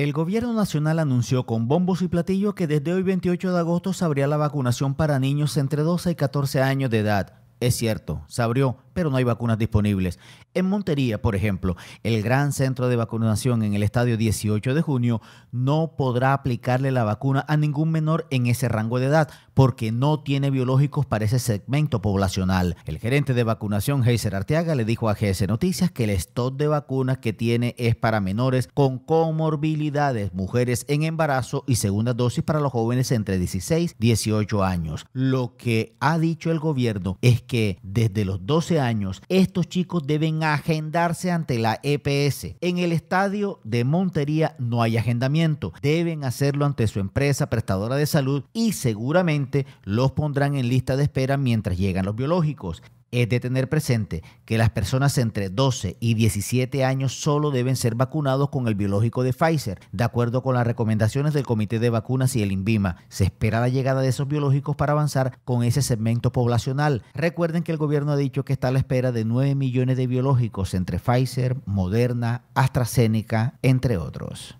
El gobierno nacional anunció con bombos y platillo que desde hoy 28 de agosto se abría la vacunación para niños entre 12 y 14 años de edad. Es cierto, se abrió, pero no hay vacunas disponibles. En Montería, por ejemplo, el gran centro de vacunación en el estadio 18 de junio no podrá aplicarle la vacuna a ningún menor en ese rango de edad porque no tiene biológicos para ese segmento poblacional. El gerente de vacunación, Heiser Arteaga, le dijo a GS Noticias que el stock de vacunas que tiene es para menores con comorbilidades, mujeres en embarazo y segunda dosis para los jóvenes entre 16 y 18 años. Lo que ha dicho el gobierno es que desde los 12 años estos chicos deben agendarse ante la EPS. En el estadio de Montería no hay agendamiento. Deben hacerlo ante su empresa prestadora de salud y seguramente los pondrán en lista de espera mientras llegan los biológicos es de tener presente que las personas entre 12 y 17 años solo deben ser vacunados con el biológico de Pfizer, de acuerdo con las recomendaciones del Comité de Vacunas y el INVIMA. Se espera la llegada de esos biológicos para avanzar con ese segmento poblacional. Recuerden que el gobierno ha dicho que está a la espera de 9 millones de biológicos entre Pfizer, Moderna, AstraZeneca, entre otros.